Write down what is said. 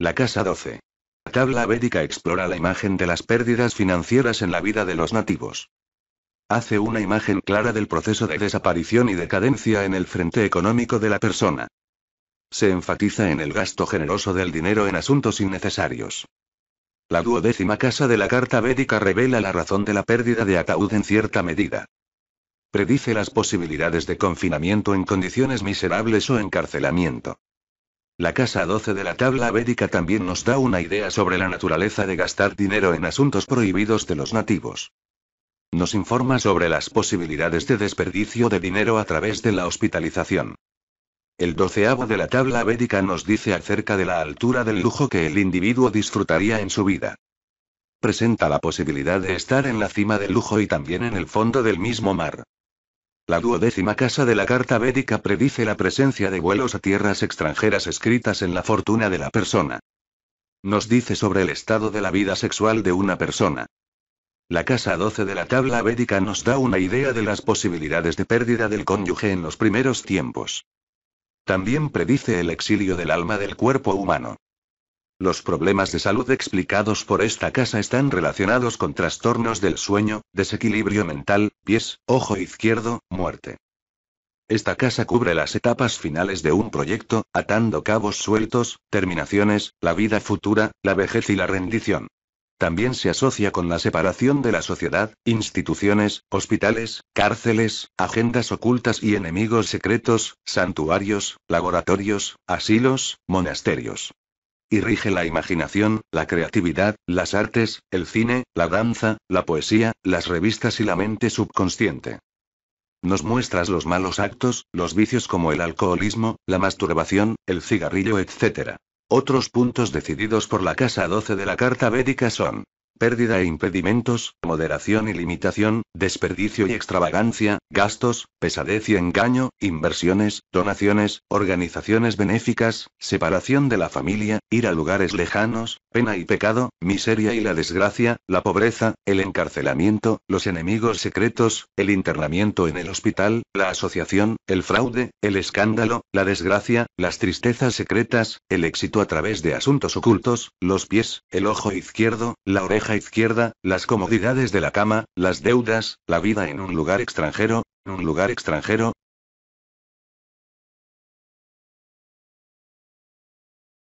La Casa 12. La tabla védica explora la imagen de las pérdidas financieras en la vida de los nativos. Hace una imagen clara del proceso de desaparición y decadencia en el frente económico de la persona. Se enfatiza en el gasto generoso del dinero en asuntos innecesarios. La duodécima casa de la carta védica revela la razón de la pérdida de ataúd en cierta medida. Predice las posibilidades de confinamiento en condiciones miserables o encarcelamiento. La casa 12 de la tabla védica también nos da una idea sobre la naturaleza de gastar dinero en asuntos prohibidos de los nativos. Nos informa sobre las posibilidades de desperdicio de dinero a través de la hospitalización. El doceavo de la tabla védica nos dice acerca de la altura del lujo que el individuo disfrutaría en su vida. Presenta la posibilidad de estar en la cima del lujo y también en el fondo del mismo mar. La duodécima casa de la carta védica predice la presencia de vuelos a tierras extranjeras escritas en la fortuna de la persona. Nos dice sobre el estado de la vida sexual de una persona. La casa 12 de la tabla védica nos da una idea de las posibilidades de pérdida del cónyuge en los primeros tiempos. También predice el exilio del alma del cuerpo humano. Los problemas de salud explicados por esta casa están relacionados con trastornos del sueño, desequilibrio mental, pies, ojo izquierdo, muerte. Esta casa cubre las etapas finales de un proyecto, atando cabos sueltos, terminaciones, la vida futura, la vejez y la rendición. También se asocia con la separación de la sociedad, instituciones, hospitales, cárceles, agendas ocultas y enemigos secretos, santuarios, laboratorios, asilos, monasterios. Y rige la imaginación, la creatividad, las artes, el cine, la danza, la poesía, las revistas y la mente subconsciente. Nos muestras los malos actos, los vicios como el alcoholismo, la masturbación, el cigarrillo, etc. Otros puntos decididos por la casa 12 de la carta védica son pérdida e impedimentos, moderación y limitación, desperdicio y extravagancia, gastos, pesadez y engaño, inversiones, donaciones, organizaciones benéficas, separación de la familia, ir a lugares lejanos, pena y pecado, miseria y la desgracia, la pobreza, el encarcelamiento, los enemigos secretos, el internamiento en el hospital, la asociación, el fraude, el escándalo, la desgracia, las tristezas secretas, el éxito a través de asuntos ocultos, los pies, el ojo izquierdo, la oreja, izquierda, las comodidades de la cama, las deudas, la vida en un lugar extranjero, en un lugar extranjero,